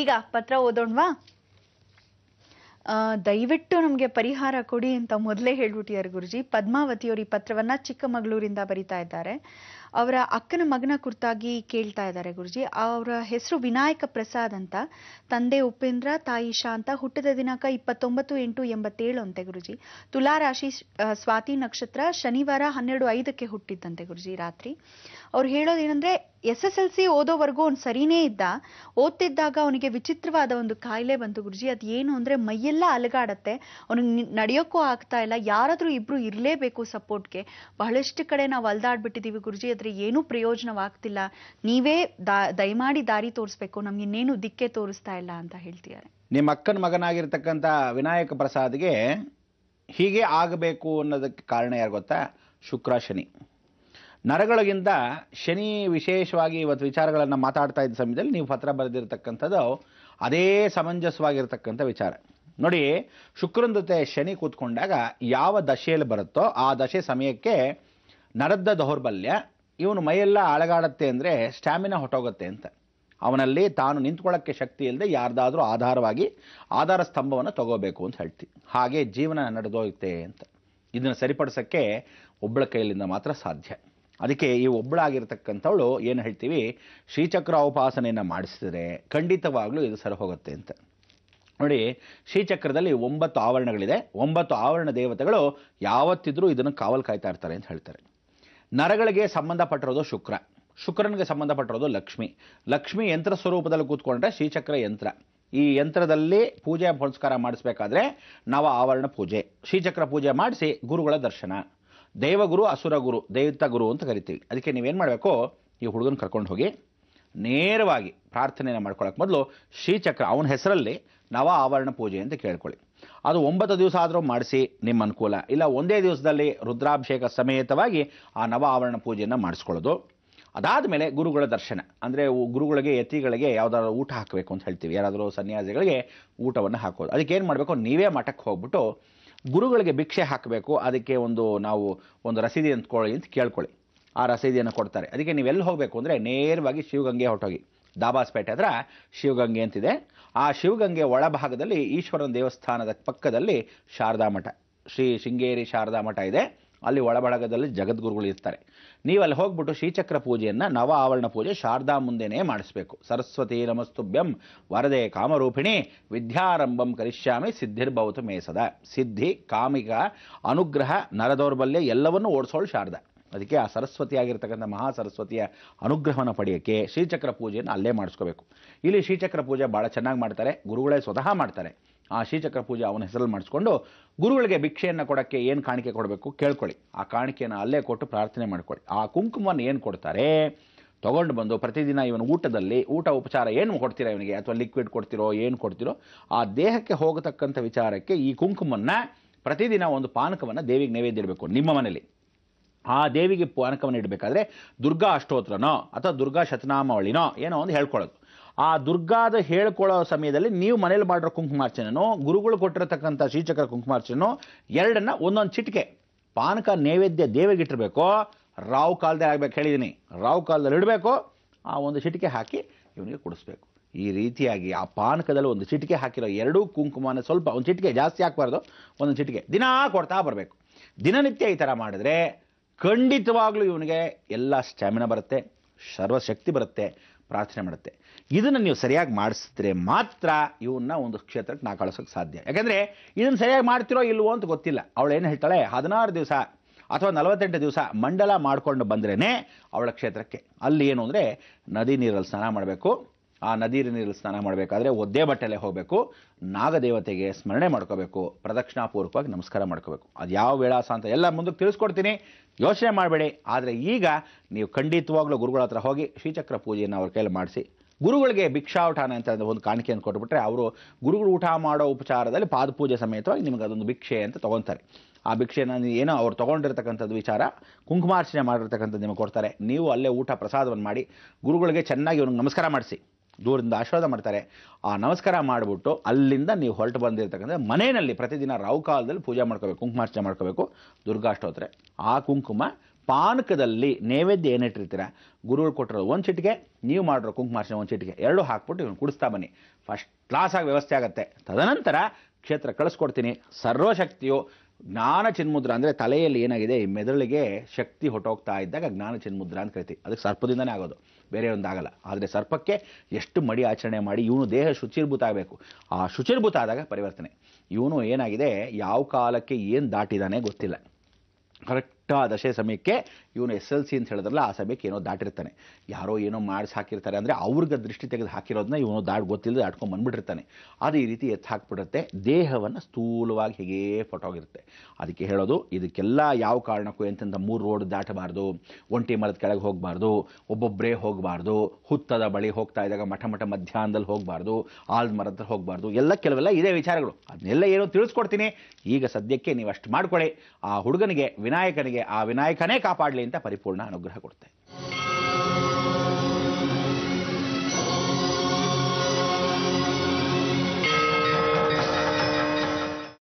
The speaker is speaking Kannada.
ಈಗ ಪತ್ರ ಓದೋಣ್ವಾ ದಯವಿಟ್ಟು ನಮಗೆ ಪರಿಹಾರ ಕೊಡಿ ಅಂತ ಮೊದಲೇ ಹೇಳ್ಬಿಟ್ಟಿದ್ದಾರೆ ಗುರುಜಿ ಪದ್ಮಾವತಿಯವರು ಈ ಪತ್ರವನ್ನ ಚಿಕ್ಕಮಗಳೂರಿಂದ ಬರಿತಾ ಇದ್ದಾರೆ ಅವರ ಅಕ್ಕನ ಮಗನ ಕುರಿತಾಗಿ ಕೇಳ್ತಾ ಇದ್ದಾರೆ ಗುರುಜಿ ಅವರ ಹೆಸರು ವಿನಾಯಕ ಪ್ರಸಾದ್ ಅಂತ ತಂದೆ ಉಪೇಂದ್ರ ತಾಯಿ ಶಾಂತ ಹುಟ್ಟಿದ ದಿನಾಂಕ ಇಪ್ಪತ್ತೊಂಬತ್ತು ಎಂಟು ಎಂಬತ್ತೇಳು ಅಂತೆ ಗುರುಜಿ ತುಲಾರಾಶಿ ಸ್ವಾತಿ ನಕ್ಷತ್ರ ಶನಿವಾರ ಹನ್ನೆರಡು ಐದಕ್ಕೆ ಹುಟ್ಟಿದ್ದಂತೆ ಗುರುಜಿ ರಾತ್ರಿ ಅವ್ರು ಹೇಳೋದೇನಂದ್ರೆ ಎಸ್ ಎಸ್ ಎಲ್ ಸಿ ಓದೋವರೆಗೂ ಅವ್ನು ಸರಿನೇ ಇದ್ದ ಓದ್ತಿದ್ದಾಗ ಅವನಿಗೆ ವಿಚಿತ್ರವಾದ ಒಂದು ಕಾಯಿಲೆ ಬಂತು ಗುರುಜಿ ಅದು ಏನು ಅಂದರೆ ಮೈಯೆಲ್ಲ ಅಲಗಾಡತ್ತೆ ಅವನಿಗೆ ನಡೆಯೋಕ್ಕೂ ಆಗ್ತಾ ಇಲ್ಲ ಯಾರಾದರೂ ಇಬ್ಬರು ಇರಲೇಬೇಕು ಸಪೋರ್ಟ್ಗೆ ಬಹಳಷ್ಟು ಕಡೆ ನಾವು ಅಲ್ದಾಡ್ಬಿಟ್ಟಿದ್ದೀವಿ ಗುರುಜಿ ಅದ್ರ ಏನೂ ಪ್ರಯೋಜನವಾಗ್ತಿಲ್ಲ ನೀವೇ ದಾ ದಯಮಾಡಿ ದಾರಿ ತೋರಿಸ್ಬೇಕು ನಮ್ಗೆ ಇನ್ನೇನು ದಿಕ್ಕೆ ತೋರಿಸ್ತಾ ಇಲ್ಲ ಅಂತ ಹೇಳ್ತಿದ್ದಾರೆ ನಿಮ್ಮ ಅಕ್ಕನ ಮಗನಾಗಿರ್ತಕ್ಕಂಥ ವಿನಾಯಕ ಪ್ರಸಾದ್ಗೆ ಹೀಗೆ ಆಗಬೇಕು ಅನ್ನೋದಕ್ಕೆ ಕಾರಣ ಯಾರು ಗೊತ್ತಾ ಶುಕ್ರಾಶನಿ ನರಗಳಿಗಿಂತ ಶನಿ ವಿಶೇಷವಾಗಿ ಇವತ್ತು ವಿಚಾರಗಳನ್ನು ಮಾತಾಡ್ತಾ ಇದ್ದ ಸಮಯದಲ್ಲಿ ನೀವು ಪತ್ರ ಬರೆದಿರತಕ್ಕಂಥದ್ದು ಅದೇ ಸಮಂಜಸವಾಗಿರ್ತಕ್ಕಂಥ ವಿಚಾರ ನೋಡಿ ಶುಕ್ರನ ಜೊತೆ ಶನಿ ಕೂತ್ಕೊಂಡಾಗ ಯಾವ ದಶೆಯಲ್ಲಿ ಬರುತ್ತೋ ಆ ದಶೆ ಸಮಯಕ್ಕೆ ನರದ್ದ ದೌರ್ಬಲ್ಯ ಇವನು ಮೈಯೆಲ್ಲ ಅಳಗಾಡತ್ತೆ ಅಂದರೆ ಸ್ಟ್ಯಾಮಿನಾ ಹೊಟ್ಟೋಗುತ್ತೆ ಅಂತ ಅವನಲ್ಲಿ ತಾನು ನಿಂತ್ಕೊಳ್ಳೋಕ್ಕೆ ಶಕ್ತಿ ಇಲ್ಲದೆ ಯಾರ್ದಾದರೂ ಆಧಾರವಾಗಿ ಆಧಾರ ಸ್ತಂಭವನ್ನು ತಗೋಬೇಕು ಅಂತ ಹೇಳ್ತಿ ಹಾಗೆ ಜೀವನ ನಡೆದೋಗುತ್ತೆ ಅಂತ ಇದನ್ನು ಸರಿಪಡಿಸೋಕ್ಕೆ ಒಬ್ಬಳ ಕೈಯಲ್ಲಿಂದ ಮಾತ್ರ ಸಾಧ್ಯ ಅದಕ್ಕೆ ಈ ಒಬ್ಬಳಾಗಿರ್ತಕ್ಕಂಥವಳು ಏನು ಹೇಳ್ತೀವಿ ಶ್ರೀಚಕ್ರ ಉಪಾಸನೆಯನ್ನು ಮಾಡಿಸಿದರೆ ಖಂಡಿತವಾಗಲೂ ಇದು ಸರಿ ಹೋಗುತ್ತೆ ಅಂತ ನೋಡಿ ಶ್ರೀಚಕ್ರದಲ್ಲಿ ಒಂಬತ್ತು ಆವರಣಗಳಿದೆ ಒಂಬತ್ತು ಆವರಣ ದೇವತೆಗಳು ಯಾವತ್ತಿದ್ರೂ ಇದನ್ನು ಕಾವಲು ಕಾಯ್ತಾ ಇರ್ತಾರೆ ಅಂತ ಹೇಳ್ತಾರೆ ನರಗಳಿಗೆ ಸಂಬಂಧಪಟ್ಟಿರೋದು ಶುಕ್ರ ಶುಕ್ರನಿಗೆ ಸಂಬಂಧಪಟ್ಟಿರೋದು ಲಕ್ಷ್ಮಿ ಲಕ್ಷ್ಮಿ ಯಂತ್ರ ಸ್ವರೂಪದಲ್ಲಿ ಕೂತ್ಕೊಂಡ್ರೆ ಶ್ರೀಚಕ್ರ ಯಂತ್ರ ಈ ಯಂತ್ರದಲ್ಲಿ ಪೂಜೆ ಪುನಸ್ಕಾರ ಮಾಡಿಸ್ಬೇಕಾದ್ರೆ ನವ ಆವರಣ ಪೂಜೆ ಶ್ರೀಚಕ್ರ ಪೂಜೆ ಮಾಡಿಸಿ ಗುರುಗಳ ದರ್ಶನ ದೇವಗುರು ಅಸುರ ಗುರು ದೈವತ್ತ ಗುರು ಅಂತ ಕರಿತೀವಿ ಅದಕ್ಕೆ ನೀವೇನು ಮಾಡಬೇಕು ಈ ಹುಡುಗನ ಕರ್ಕೊಂಡು ಹೋಗಿ ನೇರವಾಗಿ ಪ್ರಾರ್ಥನೆಯನ್ನು ಮಾಡ್ಕೊಳ್ಳೋಕೆ ಮೊದಲು ಶ್ರೀಚಕ್ರ ಅವನ ಹೆಸರಲ್ಲಿ ನವ ಆವರಣ ಪೂಜೆ ಅಂತ ಕೇಳ್ಕೊಳ್ಳಿ ಅದು ಒಂಬತ್ತು ದಿವಸ ಆದರೂ ಮಾಡಿಸಿ ನಿಮ್ಮ ಅನುಕೂಲ ಇಲ್ಲ ಒಂದೇ ದಿವಸದಲ್ಲಿ ರುದ್ರಾಭಿಷೇಕ ಸಮೇತವಾಗಿ ಆ ನವ ಆವರಣ ಪೂಜೆಯನ್ನು ಮಾಡಿಸ್ಕೊಳ್ಳೋದು ಅದಾದ ಮೇಲೆ ಗುರುಗಳ ದರ್ಶನ ಅಂದರೆ ಗುರುಗಳಿಗೆ ಯತಿಗಳಿಗೆ ಯಾವುದಾದ್ರು ಊಟ ಹಾಕಬೇಕು ಅಂತ ಹೇಳ್ತೀವಿ ಯಾರಾದರೂ ಸನ್ಯಾಸಿಗಳಿಗೆ ಊಟವನ್ನು ಹಾಕೋದು ಅದಕ್ಕೇನು ಮಾಡಬೇಕು ನೀವೇ ಮಠಕ್ಕೆ ಹೋಗ್ಬಿಟ್ಟು ಗುರುಗಳಿಗೆ ಭಿಕ್ಷೆ ಹಾಕಬೇಕು ಅದಕ್ಕೆ ಒಂದು ನಾವು ಒಂದು ರಸೀದಿ ಕೊಳ್ಳಿ ಅಂತ ಕೇಳ್ಕೊಳ್ಳಿ ಆ ರಸೀದಿಯನ್ನು ಕೊಡ್ತಾರೆ ಅದಕ್ಕೆ ನೀವೆಲ್ಲಿ ಹೋಗಬೇಕು ಅಂದರೆ ನೇರವಾಗಿ ಶಿವಗಂಗೆ ಹೊರಟೋಗಿ ದಾಬಾಸ್ಪೇಟೆ ಹತ್ರ ಶಿವಗಂಗೆ ಅಂತಿದೆ ಆ ಶಿವಗಂಗೆ ಒಳಭಾಗದಲ್ಲಿ ಈಶ್ವರನ ದೇವಸ್ಥಾನದ ಪಕ್ಕದಲ್ಲಿ ಶಾರದಾ ಮಠ ಶ್ರೀ ಶೃಂಗೇರಿ ಶಾರದಾ ಮಠ ಇದೆ ಅಲ್ಲಿ ಒಳಬಳಗದಲ್ಲಿ ಜಗದ್ಗುರುಗಳು ಇರ್ತಾರೆ ನೀವು ಅಲ್ಲಿ ಹೋಗ್ಬಿಟ್ಟು ಶ್ರೀಚಕ್ರ ಪೂಜೆಯನ್ನು ನವ ಆವರಣ ಪೂಜೆ ಶಾರದಾ ಮುಂದೆನೇ ಮಾಡಿಸ್ಬೇಕು ಸರಸ್ವತಿ ನಮಸ್ತುಭ್ಯಂ ವರದೆ ಕಾಮರೂಪಿಣಿ ವಿದ್ಯಾರಂಭಂ ಕರಿಷ್ಯಾಮಿ ಸಿದ್ಧಿರ್ಭವತು ಮೇಸದ ಸಿದ್ಧಿ ಕಾಮಿಕ ಅನುಗ್ರಹ ನರದೌರ್ಬಲ್ಯ ಎಲ್ಲವನ್ನು ಓಡಿಸೋಳು ಶಾರದ ಅದಕ್ಕೆ ಆ ಸರಸ್ವತಿಯಾಗಿರ್ತಕ್ಕಂಥ ಮಹಾ ಸರಸ್ವತಿಯ ಅನುಗ್ರಹವನ್ನು ಪಡೆಯೋಕ್ಕೆ ಶ್ರೀಚಕ್ರ ಪೂಜೆಯನ್ನು ಅಲ್ಲೇ ಮಾಡಿಸ್ಕೋಬೇಕು ಇಲ್ಲಿ ಶ್ರೀಚಕ್ರ ಪೂಜೆ ಭಾಳ ಚೆನ್ನಾಗಿ ಮಾಡ್ತಾರೆ ಗುರುಗಳೇ ಸ್ವತಃ ಮಾಡ್ತಾರೆ ಆ ಶ್ರೀಚಕ್ರ ಪೂಜೆ ಅವನ ಹೆಸರಲ್ಲಿ ಮಾಡಿಸ್ಕೊಂಡು ಗುರುಗಳಿಗೆ ಭಿಕ್ಷೆಯನ್ನು ಕೊಡೋಕ್ಕೆ ಏನು ಕಾಣಿಕೆ ಕೊಡಬೇಕು ಕೇಳ್ಕೊಳ್ಳಿ ಆ ಕಾಣಿಕೆಯನ್ನು ಅಲ್ಲೇ ಕೊಟ್ಟು ಪ್ರಾರ್ಥನೆ ಮಾಡ್ಕೊಳ್ಳಿ ಆ ಕುಂಕುಮವನ್ನು ಏನು ಕೊಡ್ತಾರೆ ತೊಗೊಂಡು ಬಂದು ಪ್ರತಿದಿನ ಇವನು ಊಟದಲ್ಲಿ ಊಟ ಉಪಚಾರ ಏನು ಕೊಡ್ತೀರಾ ಇವನಿಗೆ ಅಥವಾ ಲಿಕ್ವಿಡ್ ಕೊಡ್ತಿರೋ ಏನು ಕೊಡ್ತಿರೋ ಆ ದೇಹಕ್ಕೆ ಹೋಗತಕ್ಕಂಥ ವಿಚಾರಕ್ಕೆ ಈ ಕುಂಕುಮನ್ನು ಪ್ರತಿದಿನ ಒಂದು ಪಾನಕವನ್ನು ದೇವಿಗೆ ನೈವೇದ್ಯ ಇಡಬೇಕು ನಿಮ್ಮ ಮನೆಯಲ್ಲಿ ಆ ದೇವಿಗೆ ಪಾನಕವನ್ನು ಇಡಬೇಕಾದ್ರೆ ದುರ್ಗಾ ಅಷ್ಟೋತ್ರನೋ ಅಥವಾ ದುರ್ಗಾ ಶತನಾಮಾವಳಿನೋ ಏನೋ ಒಂದು ಹೇಳ್ಕೊಳ್ಳೋದು ಆ ದುರ್ಗಾದ ಹೇಳ್ಕೊಳ್ಳೋ ಸಮಯದಲ್ಲಿ ನೀವು ಮನೇಲಿ ಮಾಡಿರೋ ಕುಂಕುಮಾರ್ಚನೆನೋ ಗುರುಗಳು ಕೊಟ್ಟಿರತಕ್ಕಂಥ ಶ್ರೀಚಕ್ರ ಕುಂಕುಮಾರ್ಚನೋ ಎರಡನ್ನ ಒಂದೊಂದು ಚಿಟಿಕೆ ಪಾನಕ ನೈವೇದ್ಯ ದೇವಿಗಿಟ್ಟಿರಬೇಕು ರಾವ್ ಕಾಲದಲ್ಲಿ ಆಗ್ಬೇಕು ಹೇಳಿದ್ದೀನಿ ರಾವ್ ಕಾಲದಲ್ಲಿ ಇಡಬೇಕು ಆ ಒಂದು ಚಿಟಿಕೆ ಹಾಕಿ ಇವನಿಗೆ ಕೊಡಿಸ್ಬೇಕು ಈ ರೀತಿಯಾಗಿ ಆ ಪಾನಕದಲ್ಲಿ ಒಂದು ಚಿಟಿಕೆ ಹಾಕಿರೋ ಎರಡೂ ಕುಂಕುಮನ ಸ್ವಲ್ಪ ಒಂದು ಚಿಟಿಕೆ ಜಾಸ್ತಿ ಹಾಕಬಾರ್ದು ಒಂದೊಂದು ಚಿಟಿಕೆ ದಿನ ಕೊಡ್ತಾ ಬರಬೇಕು ದಿನನಿತ್ಯ ಈ ಥರ ಮಾಡಿದ್ರೆ ಖಂಡಿತವಾಗ್ಲೂ ಇವನಿಗೆ ಎಲ್ಲ ಸ್ಟ್ಯಾಮಿನಾ ಬರುತ್ತೆ ಸರ್ವಶಕ್ತಿ ಬರುತ್ತೆ ಪ್ರಾರ್ಥನೆ ಮಾಡುತ್ತೆ ಇದನ್ನು ನೀವು ಸರಿಯಾಗಿ ಮಾಡಿಸಿದ್ರೆ ಮಾತ್ರ ಇವನ್ನ ಒಂದು ಕ್ಷೇತ್ರಕ್ಕೆ ನಾ ಕಳಿಸೋಕ್ಕೆ ಸಾಧ್ಯ ಯಾಕೆಂದರೆ ಇದನ್ನು ಸರಿಯಾಗಿ ಮಾಡ್ತಿರೋ ಇಲ್ವೋ ಅಂತ ಗೊತ್ತಿಲ್ಲ ಅವಳು ಏನು ಹೇಳ್ತಾಳೆ ಹದಿನಾರು ದಿವಸ ಅಥವಾ ನಲವತ್ತೆಂಟು ದಿವಸ ಮಂಡಲ ಮಾಡಿಕೊಂಡು ಬಂದ್ರೇ ಅವಳ ಕ್ಷೇತ್ರಕ್ಕೆ ಅಲ್ಲಿ ಏನು ಅಂದರೆ ನದಿ ನೀರಲ್ಲಿ ಸ್ನಾನ ಮಾಡಬೇಕು ಆ ನದಿ ನೀರಲ್ಲಿ ಸ್ನಾನ ಮಾಡಬೇಕಾದ್ರೆ ಒದ್ದೆ ಬಟ್ಟೆಲೆ ಹೋಗಬೇಕು ನಾಗದೇವತೆಗೆ ಸ್ಮರಣೆ ಮಾಡ್ಕೋಬೇಕು ಪ್ರದಕ್ಷಿಣಾಪೂರ್ವಕವಾಗಿ ನಮಸ್ಕಾರ ಮಾಡ್ಕೋಬೇಕು ಅದು ಯಾವ ವಿಳಾಸ ಅಂತ ಎಲ್ಲ ಮುಂದಕ್ಕೆ ತಿಳಿಸ್ಕೊಡ್ತೀನಿ ಯೋಚನೆ ಮಾಡಬೇಡಿ ಆದರೆ ಈಗ ನೀವು ಖಂಡಿತವಾಗ್ಲೂ ಗುರುಗಳ ಹತ್ರ ಹೋಗಿ ಶ್ರೀಚಕ್ರ ಪೂಜೆಯನ್ನು ಅವ್ರ ಕೈಯಲ್ಲಿ ಮಾಡಿಸಿ ಗುರುಗಳಿಗೆ ಭಿಕ್ಷಾ ಭಿಕ್ಷಾವಠಾನ ಅಂತ ಒಂದು ಕಾಣಿಕೆಯನ್ನು ಕೊಟ್ಬಿಟ್ರೆ ಅವರು ಗುರುಗಳು ಊಟ ಮಾಡೋ ಉಪಚಾರದಲ್ಲಿ ಪಾದಪೂಜೆ ಸಮೇತವಾಗಿ ನಿಮಗೆ ಅದೊಂದು ಭಿಕ್ಷೆ ಅಂತ ತೊಗೊತಾರೆ ಆ ಭಿಕ್ಷೆನ ಏನೋ ಅವ್ರು ತೊಗೊಂಡಿರ್ತಕ್ಕಂಥದ್ದು ವಿಚಾರ ಕುಂಕುಮಾರ್ಚನೆ ಮಾಡಿರ್ತಕ್ಕಂಥದ್ದು ನಿಮಗೆ ಕೊಡ್ತಾರೆ ನೀವು ಅಲ್ಲೇ ಊಟ ಪ್ರಸಾದವನ್ನು ಮಾಡಿ ಗುರುಗಳಿಗೆ ಚೆನ್ನಾಗಿ ಅವ್ನಿಗೆ ನಮಸ್ಕಾರ ಮಾಡಿಸಿ ದೂರದಿಂದ ಆಶೀರ್ವಾದ ಮಾಡ್ತಾರೆ ಆ ನಮಸ್ಕಾರ ಮಾಡಿಬಿಟ್ಟು ಅಲ್ಲಿಂದ ನೀವು ಹೊರಟು ಬಂದಿರ್ತಕ್ಕಂಥ ಮನೆಯಲ್ಲಿ ಪ್ರತಿದಿನ ರಾಹುಕಾಲದಲ್ಲಿ ಪೂಜೆ ಮಾಡ್ಕೋಬೇಕು ಕುಂಕುಮಾರ್ಚನೆ ಮಾಡ್ಕೋಬೇಕು ದುರ್ಗಾಷ್ಟೋತ್ರೆ ಆ ಕುಂಕುಮ ಪಾನಕದಲ್ಲಿ ನೈವೇದ್ಯ ಏನಿಟ್ಟಿರ್ತೀರ ಗುರುಗಳು ಕೊಟ್ಟಿರೋ ಒಂದು ಚಿಟಿಕೆ ನೀವು ಮಾಡಿರೋ ಕುಂಕುಮಾರ್ಚನೆ ಒಂದು ಚಿಟಿಕೆ ಎರಡು ಹಾಕ್ಬಿಟ್ಟು ಇವನು ಕುಡಿಸ್ತಾ ಬನ್ನಿ ಫಸ್ಟ್ ಕ್ಲಾಸಾಗಿ ವ್ಯವಸ್ಥೆ ಆಗುತ್ತೆ ತದನಂತರ ಕ್ಷೇತ್ರ ಕಳಿಸ್ಕೊಡ್ತೀನಿ ಸರ್ವಶಕ್ತಿಯು ಜ್ಞಾನ ಚಿನ್ಮುದ್ರ ಅಂದರೆ ತಲೆಯಲ್ಲಿ ಏನಾಗಿದೆ ಈ ಮೆದುಳಿಗೆ ಶಕ್ತಿ ಹೊಟ್ಟೋಗ್ತಾ ಇದ್ದಾಗ ಜ್ಞಾನ ಚಿನ್ಮುದ್ರ ಅಂತ ಕರಿತೀವಿ ಅದಕ್ಕೆ ಸರ್ಪದಿಂದನೇ ಆಗೋದು ಬೇರೆ ಒಂದಾಗಲ್ಲ ಆದರೆ ಸರ್ಪಕ್ಕೆ ಎಷ್ಟು ಮಡಿ ಆಚರಣೆ ಮಾಡಿ ಇವನು ದೇಹ ಶುಚಿರ್ಭೂತ ಆಗಬೇಕು ಆ ಶುಚಿರ್ಭೂತ ಆದಾಗ ಪರಿವರ್ತನೆ ಇವನು ಏನಾಗಿದೆ ಯಾವ ಕಾಲಕ್ಕೆ ಏನು ದಾಟಿದಾನೆ ಗೊತ್ತಿಲ್ಲ ಕರೆಕ್ಟ್ ದಶೆ ಸಮಯಕ್ಕೆ ಇವನು ಎಸ್ ಎಲ್ ಸಿ ಅಂತ ಹೇಳಿದ್ರಲ್ಲ ಆ ಸಮಯಕ್ಕೆ ಏನೋ ದಾಟಿರ್ತಾನೆ ಯಾರೋ ಏನೋ ಮಾಡಿಸಿ ಹಾಕಿರ್ತಾರೆ ಅಂದರೆ ಅವ್ರಿಗೆ ದೃಷ್ಟಿ ತೆಗೆದು ಹಾಕಿರೋದನ್ನ ಇವನು ದಾಟ್ ಗೊತ್ತಿಲ್ಲದೆ ದಾಟ್ಕೊಂಡು ಬಂದ್ಬಿಟ್ಟಿರ್ತಾನೆ ಅದು ಈ ರೀತಿ ಎತ್ತು ಹಾಕ್ಬಿಡುತ್ತೆ ದೇಹವನ್ನು ಸ್ಥೂಲವಾಗಿ ಹೇಗೆ ಫೋಟೋಗಿರುತ್ತೆ ಅದಕ್ಕೆ ಹೇಳೋದು ಇದಕ್ಕೆಲ್ಲ ಯಾವ ಕಾರಣಕ್ಕೂ ಎಂತಂದ ಮೂರು ರೋಡ್ ದಾಟಬಾರ್ದು ಒಂಟಿ ಮರದ ಕೆಳಗೆ ಹೋಗಬಾರ್ದು ಒಬ್ಬೊಬ್ಬರೇ ಹೋಗಬಾರ್ದು ಹುತ್ತದ ಬಳಿ ಹೋಗ್ತಾ ಇದ್ದಾಗ ಮಠ ಮಠ ಮಧ್ಯಾಹ್ನದಲ್ಲಿ ಹೋಗಬಾರ್ದು ಆಲ್ದ ಮರದ ಹೋಗಬಾರ್ದು ಎಲ್ಲ ಕೆಲವೆಲ್ಲ ಇದೇ ವಿಚಾರಗಳು ಅದನ್ನೆಲ್ಲ ಏನೋ ತಿಳಿಸ್ಕೊಡ್ತೀನಿ ಈಗ ಸದ್ಯಕ್ಕೆ ನೀವು ಅಷ್ಟು ಮಾಡ್ಕೊಳ್ಳಿ ಆ ಹುಡುಗನಿಗೆ ವಿನಾಯಕನಿಗೆ ಆ ವಿನಾಯಕನೇ ಕಾಪಾಡಲಿ ಅಂತ ಪರಿಪೂರ್ಣ ಅನುಗ್ರಹ ಇದ್ದೀನಿ